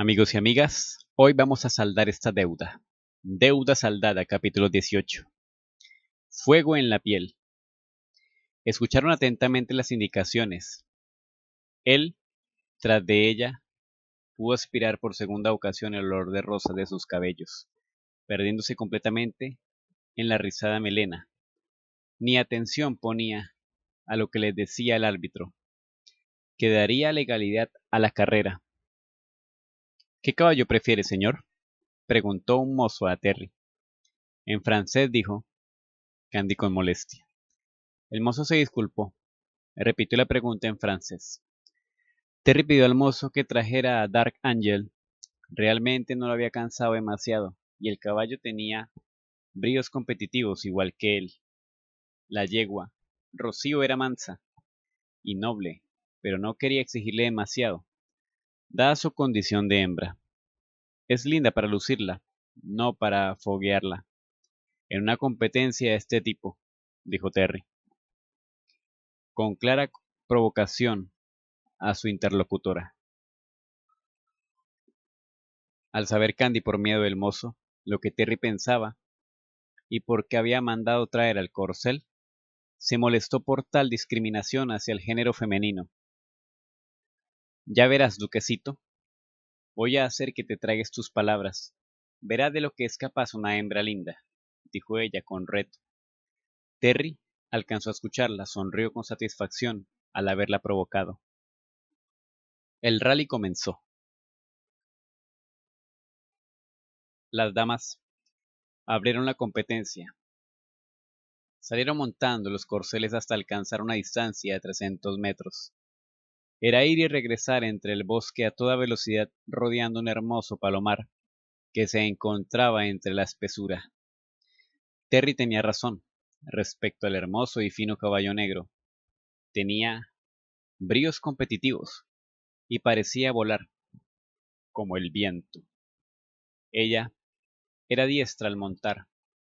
Amigos y amigas, hoy vamos a saldar esta deuda. Deuda saldada, capítulo 18. Fuego en la piel. Escucharon atentamente las indicaciones. Él, tras de ella, pudo aspirar por segunda ocasión el olor de rosa de sus cabellos, perdiéndose completamente en la rizada melena. Ni atención ponía a lo que le decía el árbitro, que daría legalidad a la carrera ¿Qué caballo prefiere, señor? preguntó un mozo a Terry. En francés dijo Candy con molestia. El mozo se disculpó. Repitió la pregunta en francés. Terry pidió al mozo que trajera a Dark Angel. Realmente no lo había cansado demasiado, y el caballo tenía bríos competitivos igual que él. La yegua, Rocío era mansa y noble, pero no quería exigirle demasiado, dada su condición de hembra. Es linda para lucirla, no para foguearla. En una competencia de este tipo, dijo Terry, con clara provocación a su interlocutora. Al saber Candy por miedo del mozo, lo que Terry pensaba, y por qué había mandado traer al corcel, se molestó por tal discriminación hacia el género femenino ya verás, duquecito. Voy a hacer que te tragues tus palabras. Verá de lo que es capaz una hembra linda, dijo ella con reto. Terry alcanzó a escucharla, sonrió con satisfacción al haberla provocado. El rally comenzó. Las damas abrieron la competencia. Salieron montando los corceles hasta alcanzar una distancia de 300 metros era ir y regresar entre el bosque a toda velocidad rodeando un hermoso palomar que se encontraba entre la espesura. Terry tenía razón respecto al hermoso y fino caballo negro. Tenía bríos competitivos y parecía volar como el viento. Ella era diestra al montar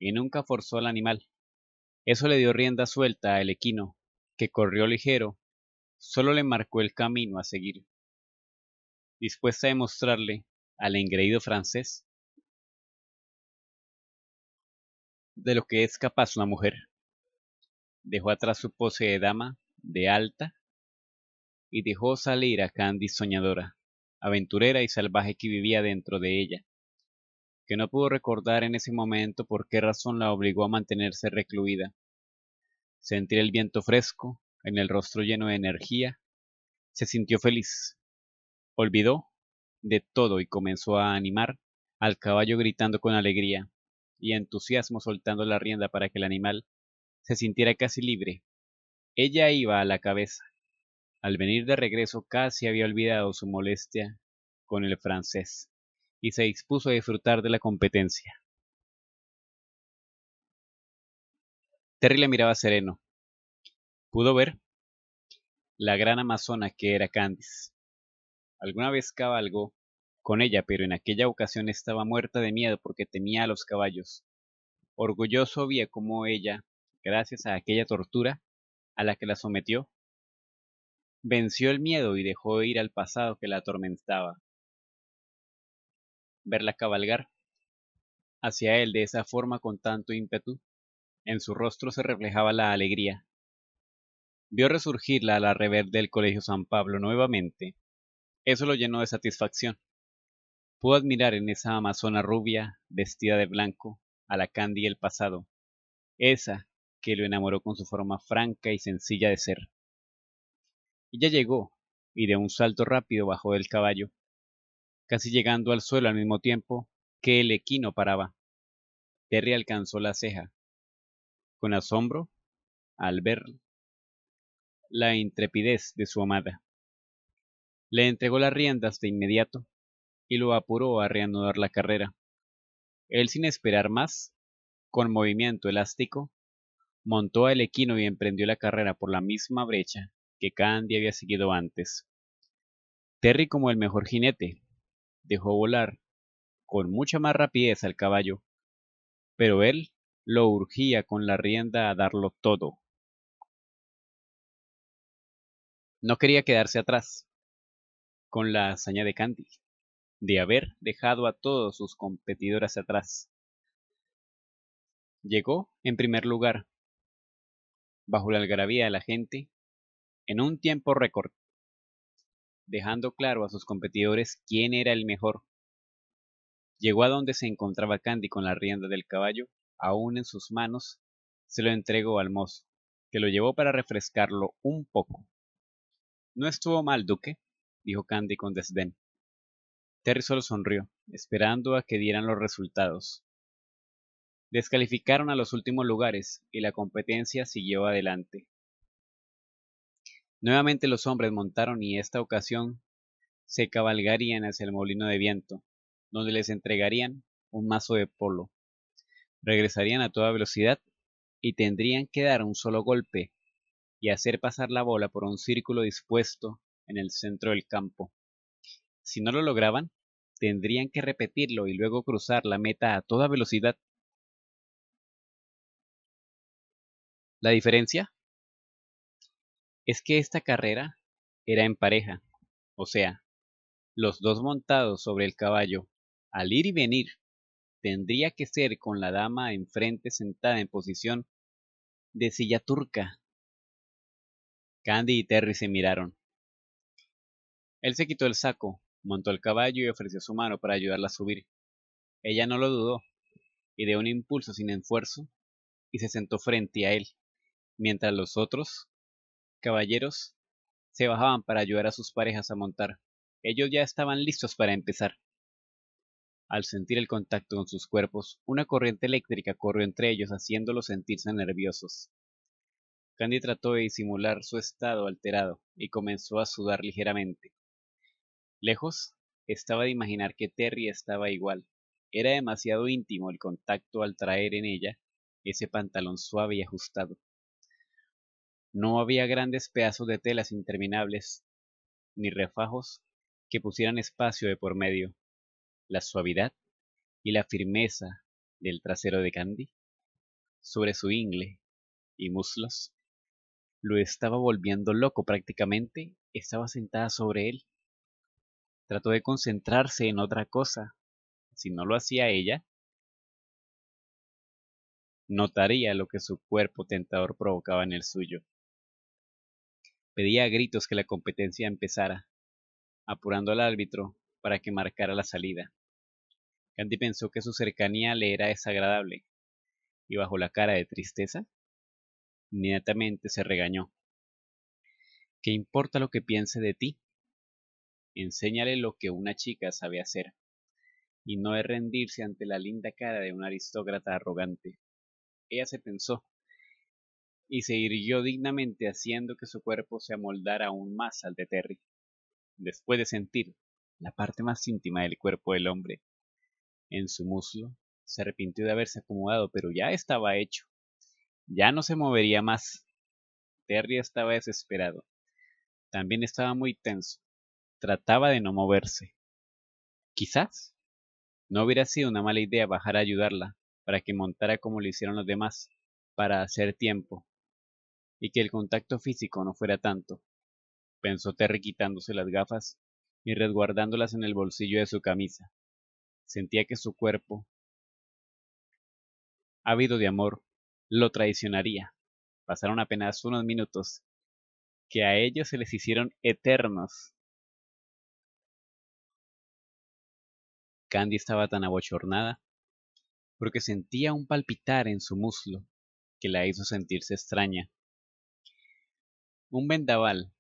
y nunca forzó al animal. Eso le dio rienda suelta al equino, que corrió ligero solo le marcó el camino a seguir, dispuesta a demostrarle al engreído francés de lo que es capaz una mujer. Dejó atrás su pose de dama, de alta, y dejó salir a Candy soñadora, aventurera y salvaje que vivía dentro de ella, que no pudo recordar en ese momento por qué razón la obligó a mantenerse recluida. Sentir el viento fresco, en el rostro lleno de energía, se sintió feliz. Olvidó de todo y comenzó a animar al caballo gritando con alegría y entusiasmo soltando la rienda para que el animal se sintiera casi libre. Ella iba a la cabeza. Al venir de regreso casi había olvidado su molestia con el francés y se dispuso a disfrutar de la competencia. Terry la miraba sereno, pudo ver la gran amazona que era Candice. Alguna vez cabalgó con ella, pero en aquella ocasión estaba muerta de miedo porque temía a los caballos. Orgulloso vía cómo ella, gracias a aquella tortura a la que la sometió, venció el miedo y dejó ir al pasado que la atormentaba. Verla cabalgar hacia él de esa forma con tanto ímpetu, en su rostro se reflejaba la alegría, Vio a la rever del Colegio San Pablo nuevamente. Eso lo llenó de satisfacción. Pudo admirar en esa amazona rubia, vestida de blanco, a la Candy el pasado, esa que lo enamoró con su forma franca y sencilla de ser. Ella llegó, y de un salto rápido bajó del caballo, casi llegando al suelo al mismo tiempo que el equino paraba. Terry alcanzó la ceja, con asombro, al ver la intrepidez de su amada. Le entregó las riendas de inmediato y lo apuró a reanudar la carrera. Él sin esperar más, con movimiento elástico, montó al equino y emprendió la carrera por la misma brecha que Candy había seguido antes. Terry como el mejor jinete, dejó volar con mucha más rapidez al caballo, pero él lo urgía con la rienda a darlo todo No quería quedarse atrás con la hazaña de Candy, de haber dejado a todos sus competidores atrás. Llegó en primer lugar, bajo la algarabía de la gente, en un tiempo récord, dejando claro a sus competidores quién era el mejor. Llegó a donde se encontraba Candy con la rienda del caballo, aún en sus manos, se lo entregó al mozo, que lo llevó para refrescarlo un poco. No estuvo mal, Duque, dijo Candy con desdén. Terry solo sonrió, esperando a que dieran los resultados. Descalificaron a los últimos lugares y la competencia siguió adelante. Nuevamente los hombres montaron y esta ocasión se cabalgarían hacia el molino de viento, donde les entregarían un mazo de polo. Regresarían a toda velocidad y tendrían que dar un solo golpe y hacer pasar la bola por un círculo dispuesto en el centro del campo. Si no lo lograban, tendrían que repetirlo y luego cruzar la meta a toda velocidad. La diferencia es que esta carrera era en pareja, o sea, los dos montados sobre el caballo, al ir y venir, tendría que ser con la dama enfrente sentada en posición de silla turca Candy y Terry se miraron. Él se quitó el saco, montó el caballo y ofreció su mano para ayudarla a subir. Ella no lo dudó, y de un impulso sin esfuerzo, y se sentó frente a él, mientras los otros, caballeros, se bajaban para ayudar a sus parejas a montar. Ellos ya estaban listos para empezar. Al sentir el contacto con sus cuerpos, una corriente eléctrica corrió entre ellos haciéndolos sentirse nerviosos. Candy trató de disimular su estado alterado y comenzó a sudar ligeramente. Lejos estaba de imaginar que Terry estaba igual. Era demasiado íntimo el contacto al traer en ella ese pantalón suave y ajustado. No había grandes pedazos de telas interminables ni refajos que pusieran espacio de por medio. La suavidad y la firmeza del trasero de Candy sobre su ingle y muslos lo estaba volviendo loco prácticamente, estaba sentada sobre él. Trató de concentrarse en otra cosa. Si no lo hacía ella, notaría lo que su cuerpo tentador provocaba en el suyo. Pedía a gritos que la competencia empezara, apurando al árbitro para que marcara la salida. Candy pensó que su cercanía le era desagradable, y bajo la cara de tristeza, Inmediatamente se regañó. ¿Qué importa lo que piense de ti? Enséñale lo que una chica sabe hacer, y no es rendirse ante la linda cara de un aristócrata arrogante. Ella se pensó y se irguió dignamente haciendo que su cuerpo se amoldara aún más al de Terry. Después de sentir la parte más íntima del cuerpo del hombre en su muslo, se arrepintió de haberse acomodado, pero ya estaba hecho. Ya no se movería más. Terry estaba desesperado. También estaba muy tenso. Trataba de no moverse. Quizás no hubiera sido una mala idea bajar a ayudarla, para que montara como lo hicieron los demás, para hacer tiempo, y que el contacto físico no fuera tanto, pensó Terry quitándose las gafas y resguardándolas en el bolsillo de su camisa. Sentía que su cuerpo, ávido de amor, lo traicionaría. Pasaron apenas unos minutos, que a ellos se les hicieron eternos. Candy estaba tan abochornada porque sentía un palpitar en su muslo que la hizo sentirse extraña. Un vendaval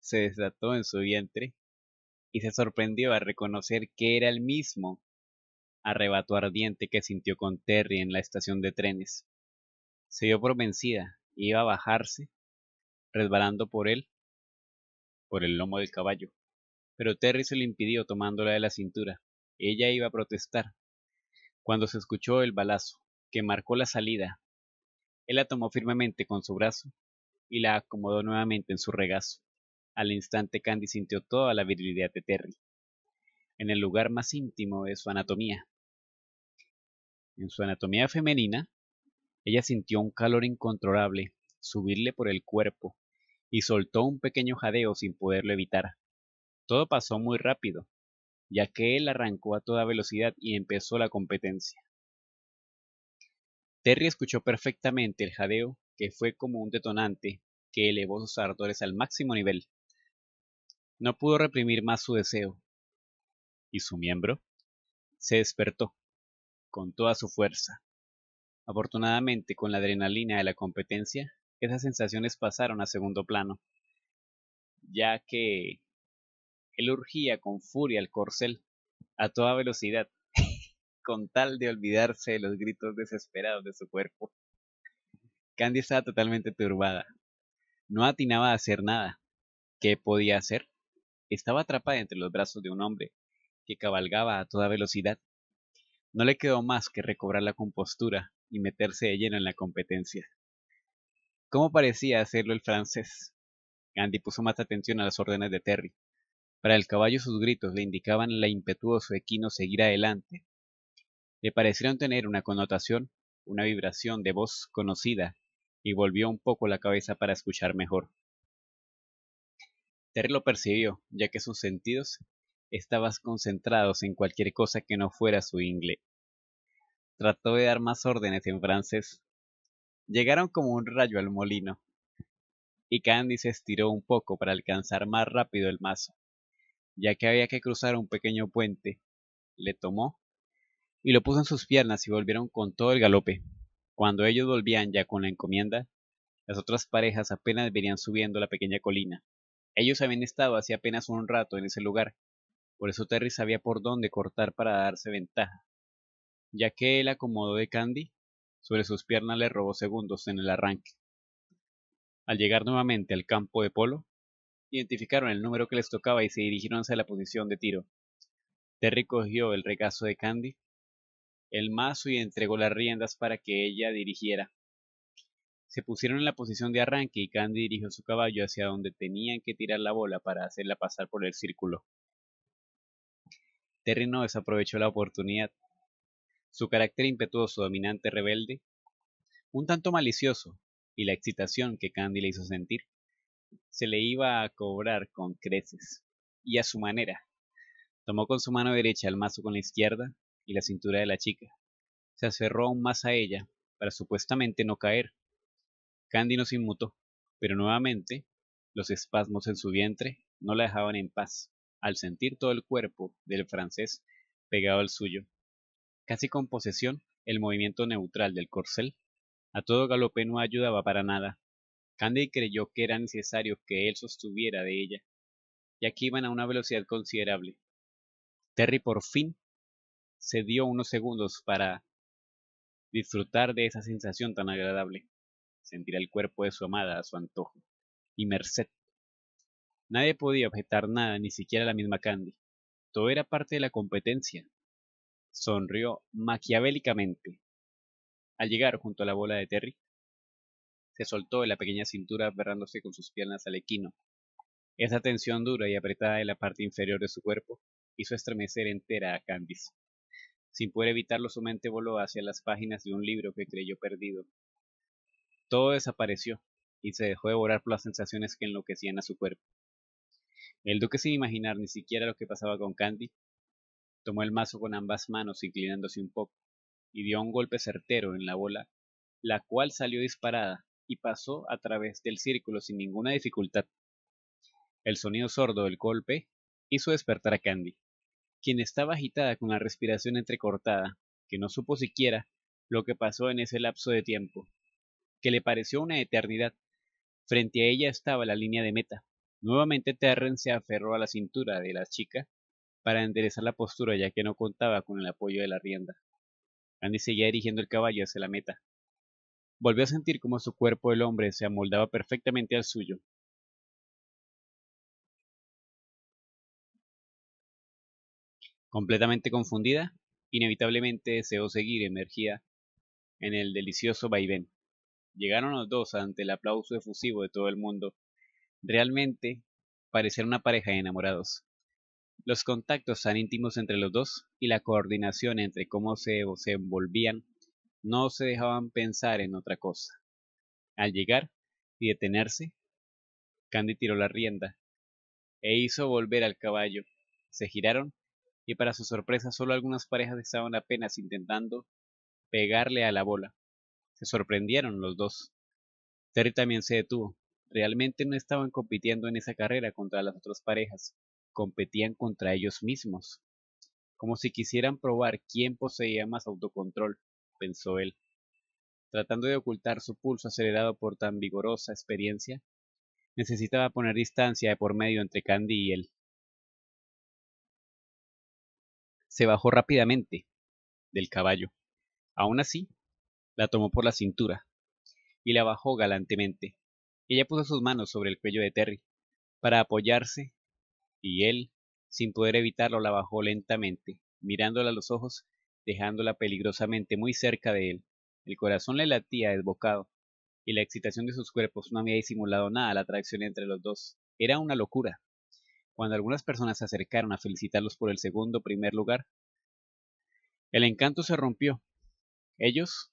se desató en su vientre y se sorprendió al reconocer que era el mismo arrebato ardiente que sintió con Terry en la estación de trenes se dio por vencida iba a bajarse, resbalando por él, por el lomo del caballo. Pero Terry se le impidió tomándola de la cintura. Ella iba a protestar, cuando se escuchó el balazo, que marcó la salida. Él la tomó firmemente con su brazo y la acomodó nuevamente en su regazo. Al instante Candy sintió toda la virilidad de Terry, en el lugar más íntimo de su anatomía. En su anatomía femenina, ella sintió un calor incontrolable subirle por el cuerpo y soltó un pequeño jadeo sin poderlo evitar. Todo pasó muy rápido, ya que él arrancó a toda velocidad y empezó la competencia. Terry escuchó perfectamente el jadeo, que fue como un detonante que elevó sus ardores al máximo nivel. No pudo reprimir más su deseo, y su miembro se despertó con toda su fuerza. Afortunadamente, con la adrenalina de la competencia, esas sensaciones pasaron a segundo plano, ya que él urgía con furia al corcel a toda velocidad, con tal de olvidarse de los gritos desesperados de su cuerpo. Candy estaba totalmente turbada. No atinaba a hacer nada. ¿Qué podía hacer? Estaba atrapada entre los brazos de un hombre que cabalgaba a toda velocidad. No le quedó más que recobrar la compostura y meterse de lleno en la competencia. ¿Cómo parecía hacerlo el francés, Andy puso más atención a las órdenes de Terry. Para el caballo sus gritos le indicaban la impetuoso equino seguir adelante. Le parecieron tener una connotación, una vibración de voz conocida, y volvió un poco la cabeza para escuchar mejor. Terry lo percibió, ya que sus sentidos estaban concentrados en cualquier cosa que no fuera su inglés trató de dar más órdenes en francés. Llegaron como un rayo al molino, y Candy se estiró un poco para alcanzar más rápido el mazo, ya que había que cruzar un pequeño puente. Le tomó y lo puso en sus piernas y volvieron con todo el galope. Cuando ellos volvían ya con la encomienda, las otras parejas apenas venían subiendo la pequeña colina. Ellos habían estado hacía apenas un rato en ese lugar, por eso Terry sabía por dónde cortar para darse ventaja ya que el acomodo de Candy sobre sus piernas le robó segundos en el arranque. Al llegar nuevamente al campo de polo, identificaron el número que les tocaba y se dirigieron hacia la posición de tiro. Terry cogió el regazo de Candy, el mazo y entregó las riendas para que ella dirigiera. Se pusieron en la posición de arranque y Candy dirigió su caballo hacia donde tenían que tirar la bola para hacerla pasar por el círculo. Terry no desaprovechó la oportunidad su carácter impetuoso, dominante, rebelde, un tanto malicioso, y la excitación que Candy le hizo sentir, se le iba a cobrar con creces, y a su manera. Tomó con su mano derecha el mazo con la izquierda y la cintura de la chica. Se aferró aún más a ella, para supuestamente no caer. Candy no se inmutó, pero nuevamente los espasmos en su vientre no la dejaban en paz, al sentir todo el cuerpo del francés pegado al suyo casi con posesión, el movimiento neutral del corcel. A todo galope no ayudaba para nada. Candy creyó que era necesario que él sostuviera de ella, y aquí iban a una velocidad considerable. Terry por fin se dio unos segundos para disfrutar de esa sensación tan agradable, sentir el cuerpo de su amada a su antojo, y merced. Nadie podía objetar nada, ni siquiera la misma Candy. Todo era parte de la competencia, Sonrió maquiavélicamente. Al llegar junto a la bola de Terry, se soltó de la pequeña cintura berrándose con sus piernas al equino. Esa tensión dura y apretada de la parte inferior de su cuerpo hizo estremecer entera a Candice. Sin poder evitarlo, su mente voló hacia las páginas de un libro que creyó perdido. Todo desapareció y se dejó devorar por las sensaciones que enloquecían a su cuerpo. El duque, sin imaginar ni siquiera lo que pasaba con Candy, Tomó el mazo con ambas manos inclinándose un poco, y dio un golpe certero en la bola, la cual salió disparada y pasó a través del círculo sin ninguna dificultad. El sonido sordo del golpe hizo despertar a Candy, quien estaba agitada con la respiración entrecortada, que no supo siquiera lo que pasó en ese lapso de tiempo, que le pareció una eternidad. Frente a ella estaba la línea de meta. Nuevamente Terren se aferró a la cintura de la chica para enderezar la postura ya que no contaba con el apoyo de la rienda. Andy seguía erigiendo el caballo hacia la meta. Volvió a sentir cómo su cuerpo del hombre se amoldaba perfectamente al suyo. Completamente confundida, inevitablemente deseó seguir emergida en el delicioso vaivén. Llegaron los dos ante el aplauso efusivo de todo el mundo. Realmente parecían una pareja de enamorados. Los contactos tan íntimos entre los dos y la coordinación entre cómo se, se envolvían no se dejaban pensar en otra cosa. Al llegar y detenerse, Candy tiró la rienda e hizo volver al caballo. Se giraron y para su sorpresa solo algunas parejas estaban apenas intentando pegarle a la bola. Se sorprendieron los dos. Terry también se detuvo. Realmente no estaban compitiendo en esa carrera contra las otras parejas competían contra ellos mismos, como si quisieran probar quién poseía más autocontrol, pensó él. Tratando de ocultar su pulso acelerado por tan vigorosa experiencia, necesitaba poner distancia de por medio entre Candy y él. Se bajó rápidamente del caballo. Aún así, la tomó por la cintura y la bajó galantemente. Ella puso sus manos sobre el cuello de Terry para apoyarse y él, sin poder evitarlo, la bajó lentamente, mirándola a los ojos, dejándola peligrosamente muy cerca de él. El corazón le latía desbocado, y la excitación de sus cuerpos no había disimulado nada la atracción entre los dos. Era una locura. Cuando algunas personas se acercaron a felicitarlos por el segundo primer lugar, el encanto se rompió. Ellos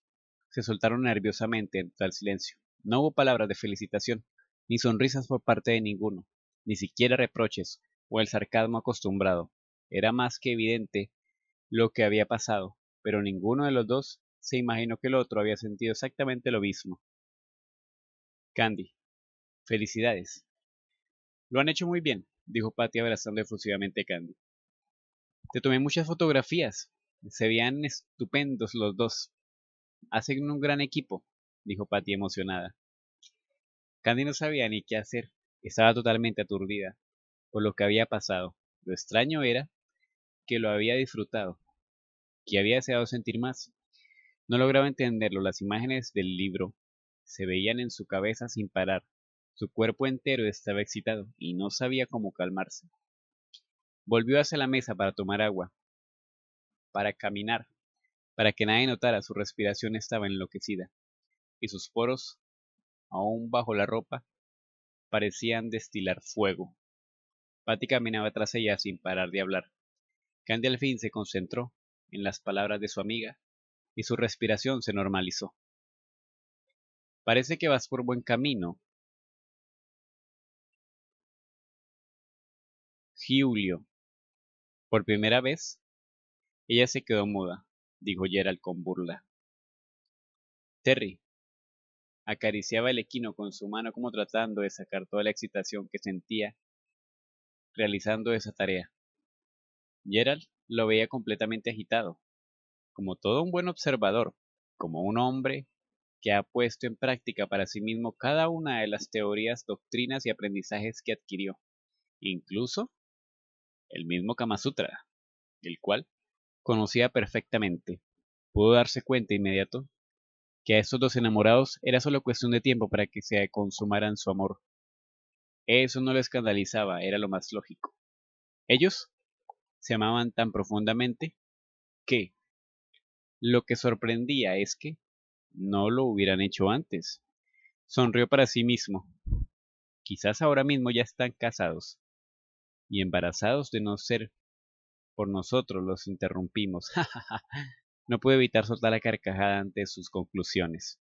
se soltaron nerviosamente en tal silencio. No hubo palabras de felicitación, ni sonrisas por parte de ninguno, ni siquiera reproches, o el sarcasmo acostumbrado. Era más que evidente lo que había pasado, pero ninguno de los dos se imaginó que el otro había sentido exactamente lo mismo. Candy. Felicidades. Lo han hecho muy bien, dijo Patty abrazando efusivamente a Candy. Te tomé muchas fotografías. Se veían estupendos los dos. Hacen un gran equipo, dijo Patty emocionada. Candy no sabía ni qué hacer. Estaba totalmente aturdida por lo que había pasado. Lo extraño era que lo había disfrutado, que había deseado sentir más. No lograba entenderlo, las imágenes del libro se veían en su cabeza sin parar. Su cuerpo entero estaba excitado y no sabía cómo calmarse. Volvió hacia la mesa para tomar agua, para caminar, para que nadie notara su respiración estaba enloquecida y sus poros, aún bajo la ropa, parecían destilar fuego. Patty caminaba tras ella sin parar de hablar. Candy al fin se concentró en las palabras de su amiga y su respiración se normalizó. Parece que vas por buen camino. Julio. Por primera vez, ella se quedó muda, dijo Gerald con burla. Terry acariciaba el equino con su mano como tratando de sacar toda la excitación que sentía realizando esa tarea. Gerald lo veía completamente agitado, como todo un buen observador, como un hombre que ha puesto en práctica para sí mismo cada una de las teorías, doctrinas y aprendizajes que adquirió, incluso el mismo Kama Sutra, el cual conocía perfectamente. Pudo darse cuenta inmediato que a estos dos enamorados era solo cuestión de tiempo para que se consumaran su amor. Eso no lo escandalizaba, era lo más lógico. Ellos se amaban tan profundamente que lo que sorprendía es que no lo hubieran hecho antes. Sonrió para sí mismo. Quizás ahora mismo ya están casados y embarazados de no ser por nosotros los interrumpimos. no pude evitar soltar la carcajada ante sus conclusiones.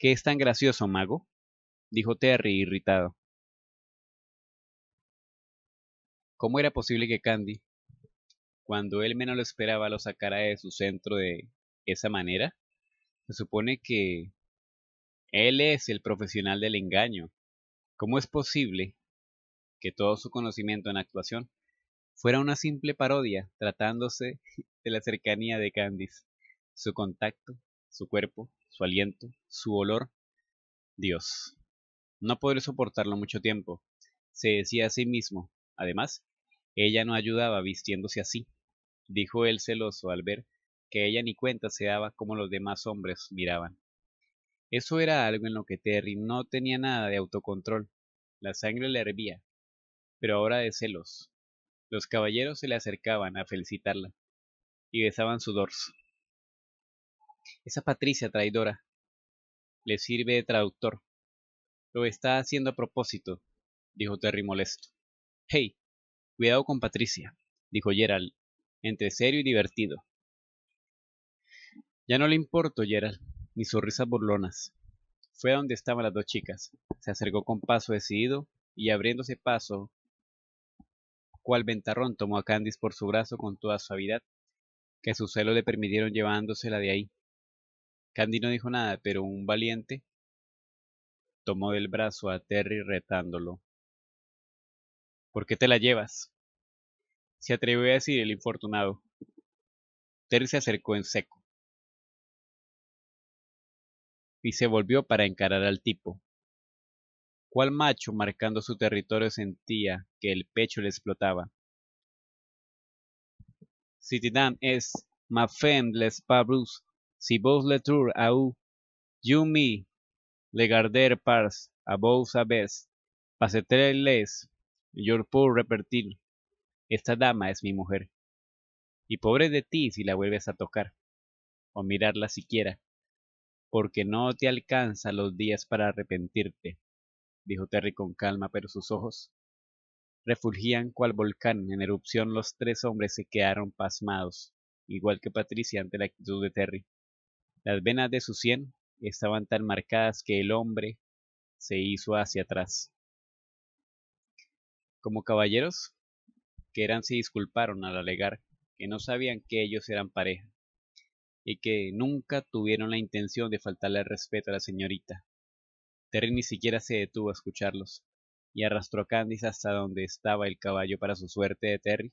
¿Qué es tan gracioso, mago? dijo Terry irritado. ¿Cómo era posible que Candy, cuando él menos lo esperaba, lo sacara de su centro de esa manera? Se supone que él es el profesional del engaño. ¿Cómo es posible que todo su conocimiento en actuación fuera una simple parodia tratándose de la cercanía de Candy? su contacto, su cuerpo, su aliento, su olor? Dios. No podré soportarlo mucho tiempo, se decía a sí mismo. Además, ella no ayudaba vistiéndose así, dijo él celoso al ver que ella ni cuenta se daba como los demás hombres miraban. Eso era algo en lo que Terry no tenía nada de autocontrol. La sangre le hervía, pero ahora de celos. Los caballeros se le acercaban a felicitarla y besaban su dorso. Esa Patricia traidora le sirve de traductor. Lo está haciendo a propósito, dijo Terry molesto. Hey, Cuidado con Patricia, dijo Gerald, entre serio y divertido. Ya no le importo, Gerald, ni sus burlonas. Fue a donde estaban las dos chicas. Se acercó con paso decidido y abriéndose paso, cual ventarrón tomó a Candice por su brazo con toda suavidad, que su celo le permitieron llevándosela de ahí. Candy no dijo nada, pero un valiente tomó del brazo a Terry retándolo. ¿Por qué te la llevas? Se atrevió a decir el infortunado. Terry se acercó en seco y se volvió para encarar al tipo. ¿Cuál macho marcando su territorio sentía que el pecho le explotaba? Si es ma femme les pa si vos le tour a u. you me, le garder pars, A vos sabes, yo puedo repetir, esta dama es mi mujer. Y pobre de ti si la vuelves a tocar, o mirarla siquiera, porque no te alcanza los días para arrepentirte, dijo Terry con calma, pero sus ojos refulgían cual volcán en erupción. Los tres hombres se quedaron pasmados, igual que Patricia ante la actitud de Terry. Las venas de su sien estaban tan marcadas que el hombre se hizo hacia atrás. Como caballeros que eran se disculparon al alegar que no sabían que ellos eran pareja y que nunca tuvieron la intención de faltarle el respeto a la señorita. Terry ni siquiera se detuvo a escucharlos y arrastró a Candice hasta donde estaba el caballo para su suerte de Terry.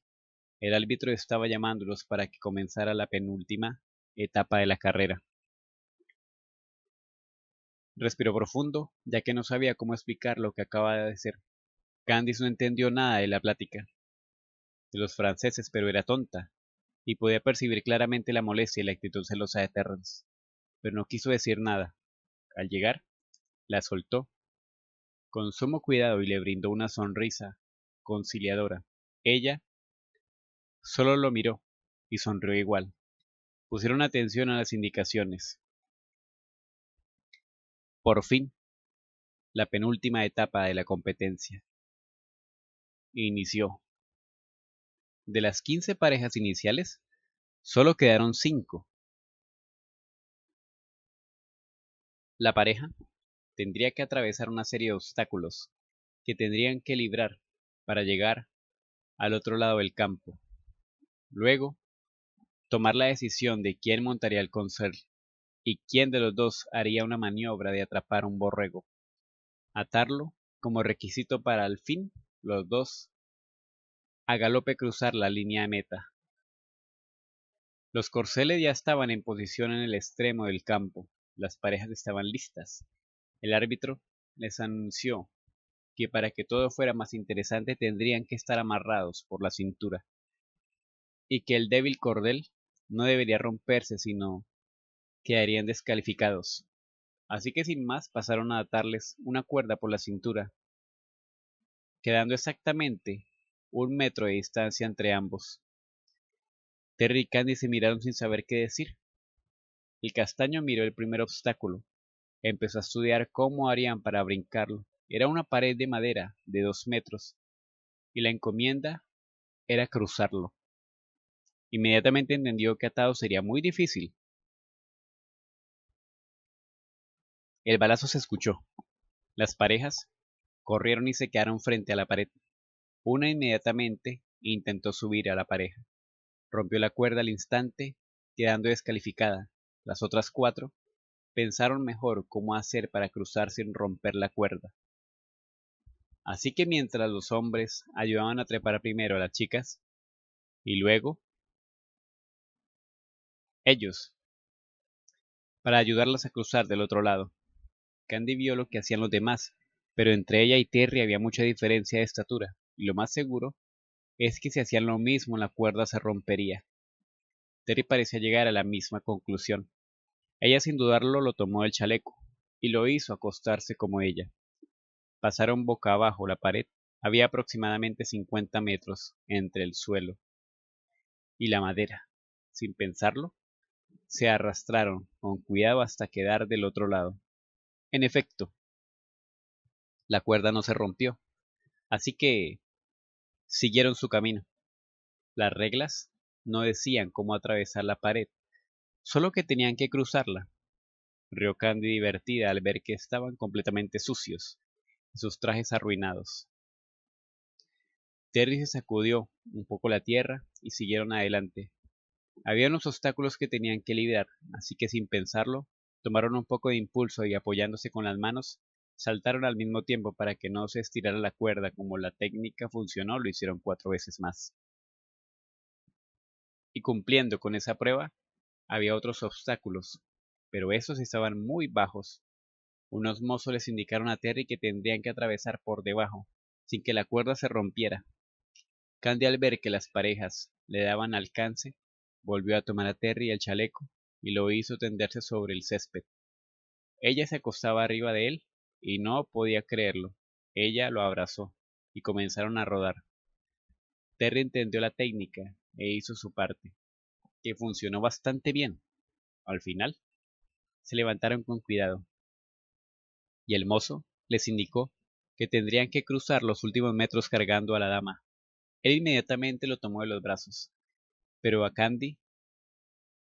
El árbitro estaba llamándolos para que comenzara la penúltima etapa de la carrera. Respiró profundo, ya que no sabía cómo explicar lo que acaba de ser. Candice no entendió nada de la plática de los franceses, pero era tonta, y podía percibir claramente la molestia y la actitud celosa de Terrence, pero no quiso decir nada. Al llegar, la soltó, con sumo cuidado y le brindó una sonrisa conciliadora. Ella solo lo miró y sonrió igual. Pusieron atención a las indicaciones. Por fin, la penúltima etapa de la competencia inició. De las 15 parejas iniciales, solo quedaron 5. La pareja tendría que atravesar una serie de obstáculos que tendrían que librar para llegar al otro lado del campo. Luego, tomar la decisión de quién montaría el concert y quién de los dos haría una maniobra de atrapar un borrego. Atarlo como requisito para el fin los dos a galope cruzar la línea de meta. Los corceles ya estaban en posición en el extremo del campo, las parejas estaban listas. El árbitro les anunció que para que todo fuera más interesante tendrían que estar amarrados por la cintura y que el débil cordel no debería romperse sino quedarían descalificados. Así que sin más pasaron a atarles una cuerda por la cintura quedando exactamente un metro de distancia entre ambos. Terry y Candy se miraron sin saber qué decir. El castaño miró el primer obstáculo. Empezó a estudiar cómo harían para brincarlo. Era una pared de madera de dos metros, y la encomienda era cruzarlo. Inmediatamente entendió que atado sería muy difícil. El balazo se escuchó. Las parejas corrieron y se quedaron frente a la pared. Una inmediatamente intentó subir a la pareja. Rompió la cuerda al instante, quedando descalificada. Las otras cuatro pensaron mejor cómo hacer para cruzar sin romper la cuerda. Así que mientras los hombres ayudaban a trepar primero a las chicas, y luego ellos, para ayudarlas a cruzar del otro lado, Candy vio lo que hacían los demás pero entre ella y Terry había mucha diferencia de estatura, y lo más seguro es que si hacían lo mismo la cuerda se rompería. Terry parecía llegar a la misma conclusión. Ella sin dudarlo lo tomó del chaleco, y lo hizo acostarse como ella. Pasaron boca abajo la pared. Había aproximadamente cincuenta metros entre el suelo y la madera. Sin pensarlo, se arrastraron con cuidado hasta quedar del otro lado. En efecto, la cuerda no se rompió. Así que siguieron su camino. Las reglas no decían cómo atravesar la pared, solo que tenían que cruzarla. Candy divertida al ver que estaban completamente sucios sus trajes arruinados. Terry se sacudió un poco la tierra y siguieron adelante. Había unos obstáculos que tenían que lidiar, así que sin pensarlo, tomaron un poco de impulso y apoyándose con las manos, saltaron al mismo tiempo para que no se estirara la cuerda. Como la técnica funcionó, lo hicieron cuatro veces más. Y cumpliendo con esa prueba, había otros obstáculos, pero esos estaban muy bajos. Unos mozos les indicaron a Terry que tendrían que atravesar por debajo, sin que la cuerda se rompiera. Candy al ver que las parejas le daban alcance, volvió a tomar a Terry el chaleco y lo hizo tenderse sobre el césped. Ella se acostaba arriba de él y no podía creerlo. Ella lo abrazó y comenzaron a rodar. Terry entendió la técnica e hizo su parte, que funcionó bastante bien. Al final, se levantaron con cuidado y el mozo les indicó que tendrían que cruzar los últimos metros cargando a la dama. Él inmediatamente lo tomó de los brazos, pero a Candy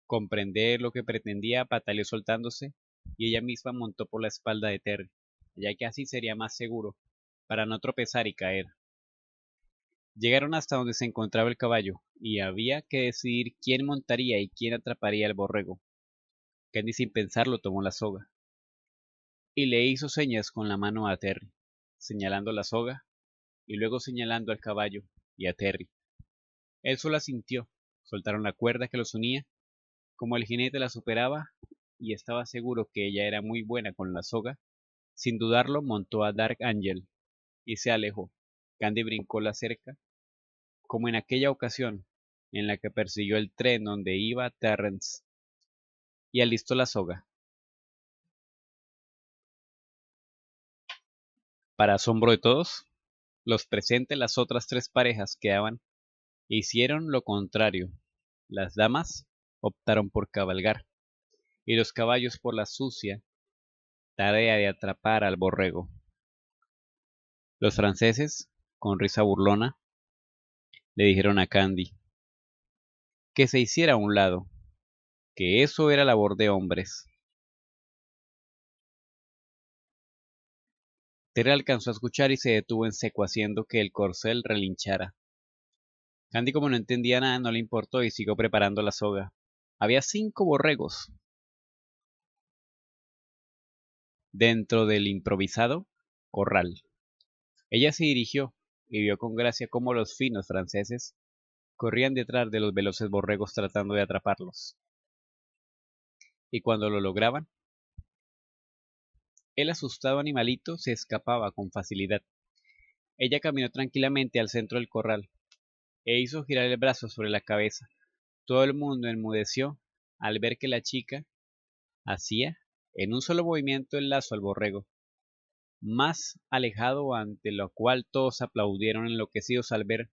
comprender lo que pretendía pataleó soltándose y ella misma montó por la espalda de Terry ya que así sería más seguro, para no tropezar y caer. Llegaron hasta donde se encontraba el caballo, y había que decidir quién montaría y quién atraparía al borrego. Candy sin pensarlo tomó la soga, y le hizo señas con la mano a Terry, señalando la soga, y luego señalando al caballo y a Terry. Él solo sintió, soltaron la cuerda que los unía, como el jinete la superaba, y estaba seguro que ella era muy buena con la soga, sin dudarlo, montó a Dark Angel y se alejó. Candy brincó la cerca, como en aquella ocasión en la que persiguió el tren donde iba Terrence, y alistó la soga. Para asombro de todos, los presentes las otras tres parejas quedaban e hicieron lo contrario. Las damas optaron por cabalgar y los caballos por la sucia tarea de atrapar al borrego. Los franceses, con risa burlona, le dijeron a Candy que se hiciera a un lado, que eso era labor de hombres. Terry alcanzó a escuchar y se detuvo en seco haciendo que el corcel relinchara. Candy como no entendía nada no le importó y siguió preparando la soga. Había cinco borregos, dentro del improvisado corral. Ella se dirigió y vio con gracia cómo los finos franceses corrían detrás de los veloces borregos tratando de atraparlos. Y cuando lo lograban, el asustado animalito se escapaba con facilidad. Ella caminó tranquilamente al centro del corral e hizo girar el brazo sobre la cabeza. Todo el mundo enmudeció al ver que la chica hacía en un solo movimiento el lazo al borrego, más alejado ante lo cual todos aplaudieron enloquecidos al ver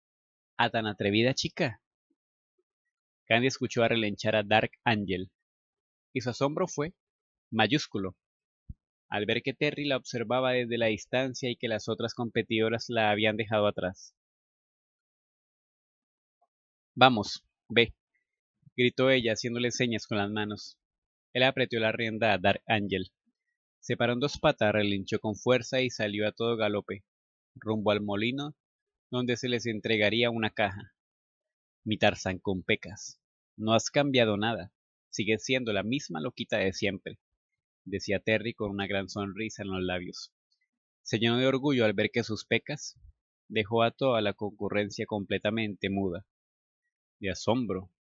a tan atrevida chica. Candy escuchó a relinchar a Dark Angel, y su asombro fue mayúsculo al ver que Terry la observaba desde la distancia y que las otras competidoras la habían dejado atrás. Vamos, ve, gritó ella haciéndole señas con las manos. Él apretó la rienda a Dark Angel. Separó dos patas, relinchó con fuerza y salió a todo galope, rumbo al molino, donde se les entregaría una caja. Mi Tarzán con pecas. No has cambiado nada. Sigues siendo la misma loquita de siempre, decía Terry con una gran sonrisa en los labios. Se llenó de orgullo al ver que sus pecas dejó a toda la concurrencia completamente muda. De asombro,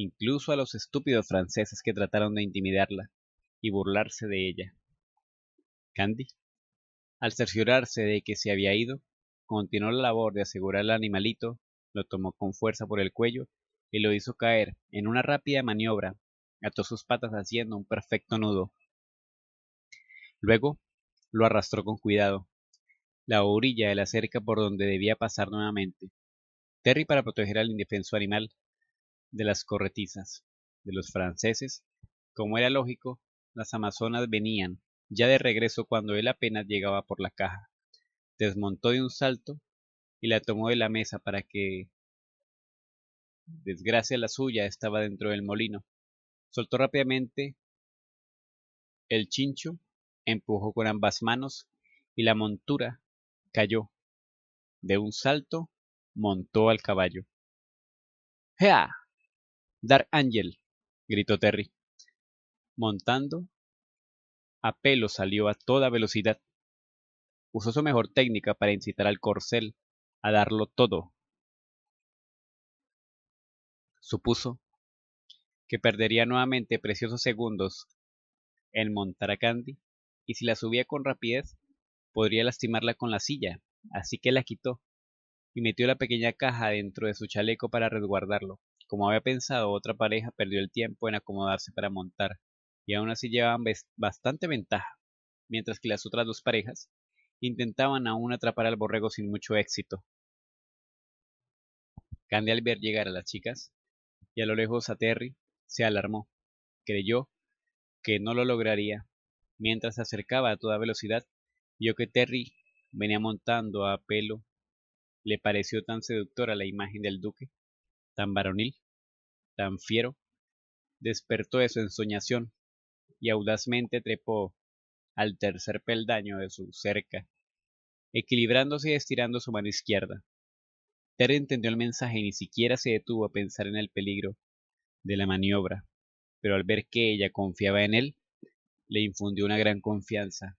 incluso a los estúpidos franceses que trataron de intimidarla y burlarse de ella. Candy, al cerciorarse de que se había ido, continuó la labor de asegurar al animalito, lo tomó con fuerza por el cuello y lo hizo caer en una rápida maniobra, ató sus patas haciendo un perfecto nudo. Luego lo arrastró con cuidado, la orilla de la cerca por donde debía pasar nuevamente. Terry, para proteger al indefenso animal, de las corretizas, de los franceses, como era lógico, las amazonas venían, ya de regreso cuando él apenas llegaba por la caja. Desmontó de un salto y la tomó de la mesa para que... Desgracia la suya estaba dentro del molino. Soltó rápidamente el chincho, empujó con ambas manos y la montura cayó. De un salto montó al caballo. ¡Ja! Dar ángel, gritó Terry. Montando, a pelo salió a toda velocidad. Usó su mejor técnica para incitar al corcel a darlo todo. Supuso que perdería nuevamente preciosos segundos en montar a Candy y si la subía con rapidez podría lastimarla con la silla, así que la quitó y metió la pequeña caja dentro de su chaleco para resguardarlo. Como había pensado, otra pareja perdió el tiempo en acomodarse para montar, y aún así llevaban bastante ventaja, mientras que las otras dos parejas intentaban aún atrapar al borrego sin mucho éxito. Candy al ver llegar a las chicas y a lo lejos a Terry, se alarmó. Creyó que no lo lograría. Mientras se acercaba a toda velocidad, vio que Terry venía montando a pelo. Le pareció tan seductora la imagen del duque tan varonil, tan fiero, despertó de su ensoñación y audazmente trepó al tercer peldaño de su cerca, equilibrándose y estirando su mano izquierda. Terry entendió el mensaje y ni siquiera se detuvo a pensar en el peligro de la maniobra, pero al ver que ella confiaba en él, le infundió una gran confianza.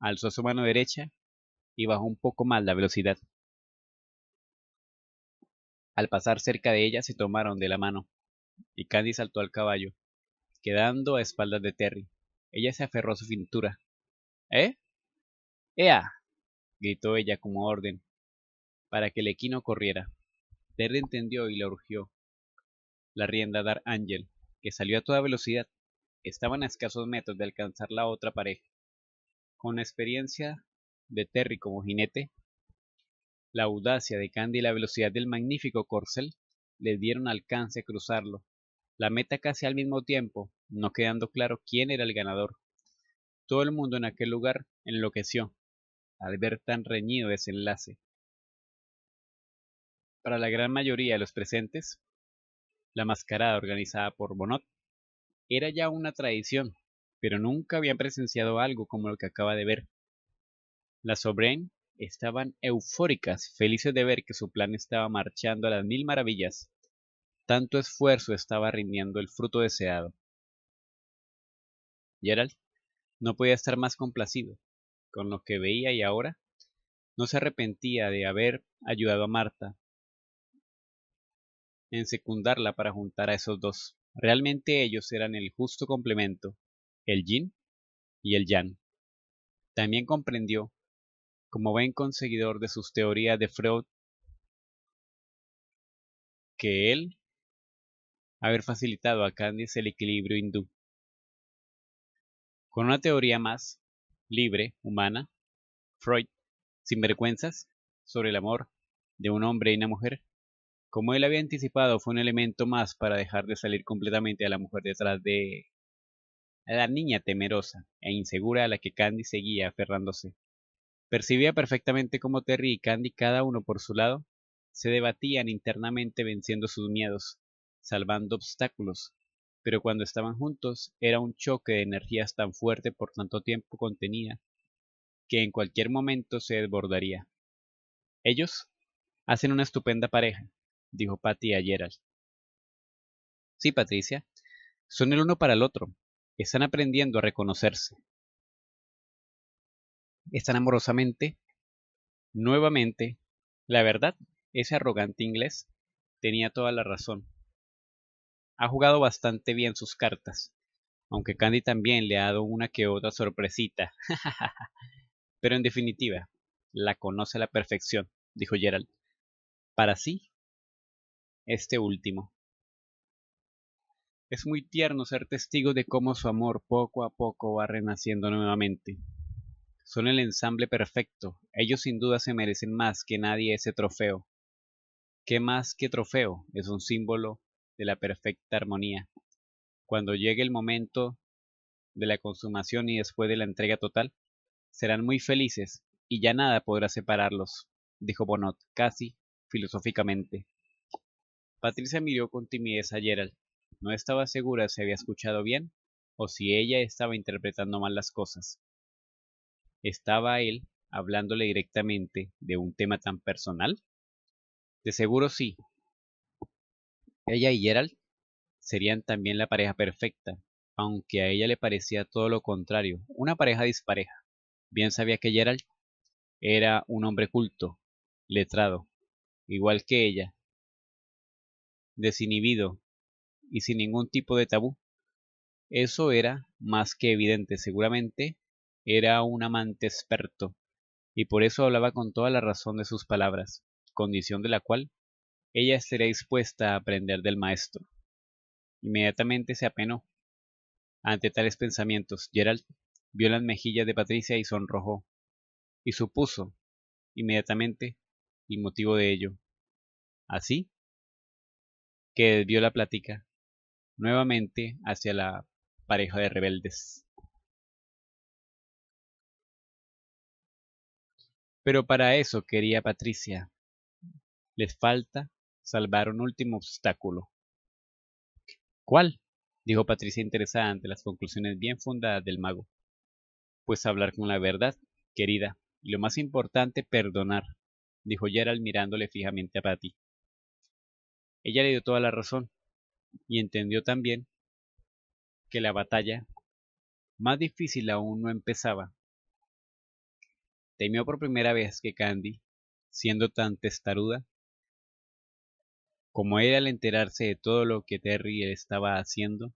Alzó su mano derecha y bajó un poco más la velocidad. Al pasar cerca de ella se tomaron de la mano, y Candy saltó al caballo, quedando a espaldas de Terry. Ella se aferró a su cintura. ¿Eh? ¡Ea! gritó ella como orden, para que el equino corriera. Terry entendió y le urgió. La rienda Dar Angel, que salió a toda velocidad, estaban a escasos metros de alcanzar la otra pareja. Con la experiencia de Terry como jinete, la audacia de Candy y la velocidad del magnífico corcel le dieron alcance a cruzarlo. La meta casi al mismo tiempo, no quedando claro quién era el ganador. Todo el mundo en aquel lugar enloqueció al ver tan reñido ese enlace. Para la gran mayoría de los presentes, la mascarada organizada por Bonot era ya una tradición, pero nunca habían presenciado algo como lo que acaba de ver. La Sobrain estaban eufóricas, felices de ver que su plan estaba marchando a las mil maravillas. Tanto esfuerzo estaba rindiendo el fruto deseado. Gerald no podía estar más complacido con lo que veía y ahora no se arrepentía de haber ayudado a Marta en secundarla para juntar a esos dos. Realmente ellos eran el justo complemento, el Jin y el Yan. También comprendió como ven, conseguidor de sus teorías de Freud, que él haber facilitado a Candice el equilibrio hindú. Con una teoría más libre, humana, Freud, sin vergüenzas, sobre el amor de un hombre y una mujer, como él había anticipado, fue un elemento más para dejar de salir completamente a la mujer detrás de a la niña temerosa e insegura a la que Candice seguía aferrándose. Percibía perfectamente cómo Terry y Candy, cada uno por su lado, se debatían internamente venciendo sus miedos, salvando obstáculos, pero cuando estaban juntos era un choque de energías tan fuerte por tanto tiempo contenida que en cualquier momento se desbordaría. Ellos hacen una estupenda pareja, dijo Patty a Gerald. Sí, Patricia, son el uno para el otro, están aprendiendo a reconocerse, ¿Están amorosamente. Nuevamente, la verdad, ese arrogante inglés tenía toda la razón. Ha jugado bastante bien sus cartas, aunque Candy también le ha dado una que otra sorpresita. Pero en definitiva, la conoce a la perfección, dijo Gerald. Para sí, este último. Es muy tierno ser testigo de cómo su amor poco a poco va renaciendo nuevamente. Son el ensamble perfecto. Ellos sin duda se merecen más que nadie ese trofeo. ¿Qué más que trofeo? Es un símbolo de la perfecta armonía. Cuando llegue el momento de la consumación y después de la entrega total, serán muy felices y ya nada podrá separarlos, dijo Bonot, casi filosóficamente. Patricia miró con timidez a Gerald. No estaba segura si había escuchado bien o si ella estaba interpretando mal las cosas. ¿Estaba él hablándole directamente de un tema tan personal? De seguro sí. Ella y Gerald serían también la pareja perfecta, aunque a ella le parecía todo lo contrario, una pareja dispareja. Bien sabía que Gerald era un hombre culto, letrado, igual que ella, desinhibido y sin ningún tipo de tabú. Eso era más que evidente, seguramente era un amante experto, y por eso hablaba con toda la razón de sus palabras, condición de la cual ella estaría dispuesta a aprender del maestro. Inmediatamente se apenó. Ante tales pensamientos, Gerald vio las mejillas de Patricia y sonrojó, y supuso, inmediatamente, y motivo de ello. Así que desvió la plática nuevamente hacia la pareja de rebeldes. Pero para eso, quería Patricia, les falta salvar un último obstáculo. ¿Cuál? dijo Patricia interesada ante las conclusiones bien fundadas del mago. Pues hablar con la verdad, querida, y lo más importante, perdonar, dijo Gerald mirándole fijamente a Patty. Ella le dio toda la razón, y entendió también que la batalla, más difícil aún no empezaba, temió por primera vez que Candy, siendo tan testaruda, como era al enterarse de todo lo que Terry estaba haciendo,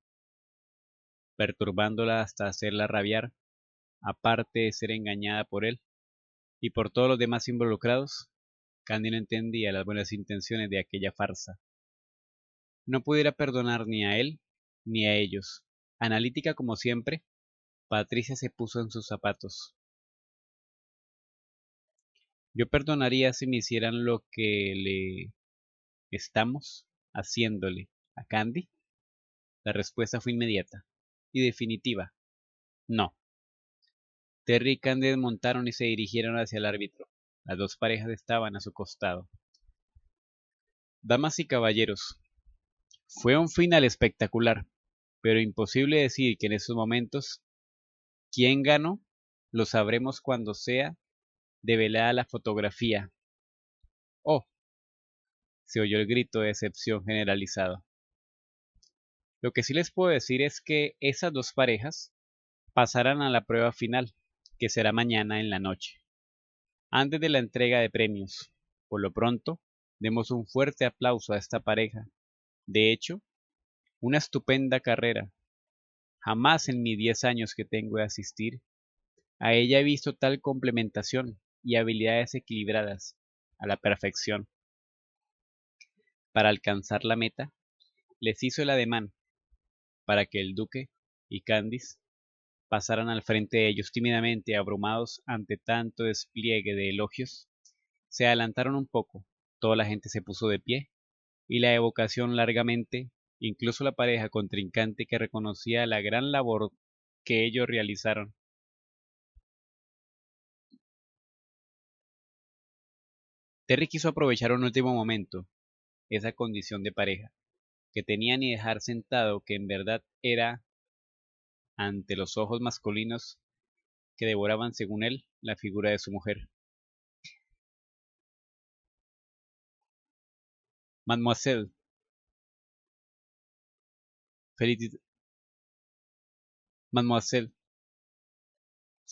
perturbándola hasta hacerla rabiar, aparte de ser engañada por él y por todos los demás involucrados, Candy no entendía las buenas intenciones de aquella farsa. No pudiera perdonar ni a él ni a ellos. Analítica como siempre, Patricia se puso en sus zapatos. Yo perdonaría si me hicieran lo que le estamos haciéndole a Candy. La respuesta fue inmediata y definitiva. No. Terry y Candy desmontaron y se dirigieron hacia el árbitro. Las dos parejas estaban a su costado. Damas y caballeros, fue un final espectacular, pero imposible decir que en estos momentos quién ganó lo sabremos cuando sea develada la fotografía. Oh, se oyó el grito de excepción generalizado. Lo que sí les puedo decir es que esas dos parejas pasarán a la prueba final, que será mañana en la noche. Antes de la entrega de premios, por lo pronto, demos un fuerte aplauso a esta pareja. De hecho, una estupenda carrera. Jamás en mis diez años que tengo de asistir a ella he visto tal complementación y habilidades equilibradas a la perfección. Para alcanzar la meta, les hizo el ademán para que el duque y Candice pasaran al frente de ellos tímidamente, abrumados ante tanto despliegue de elogios. Se adelantaron un poco, toda la gente se puso de pie, y la evocación largamente, incluso la pareja contrincante que reconocía la gran labor que ellos realizaron, Terry quiso aprovechar un último momento, esa condición de pareja, que tenía ni dejar sentado que en verdad era, ante los ojos masculinos que devoraban, según él, la figura de su mujer. Mademoiselle. Felicit Mademoiselle.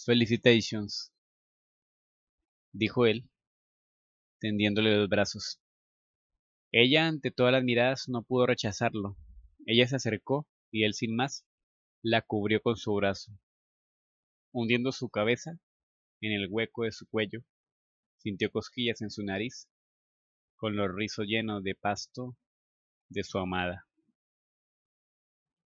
Felicitations. Dijo él, tendiéndole los brazos. Ella, ante todas las miradas, no pudo rechazarlo. Ella se acercó y él, sin más, la cubrió con su brazo, hundiendo su cabeza en el hueco de su cuello. Sintió cosquillas en su nariz, con los rizos llenos de pasto de su amada.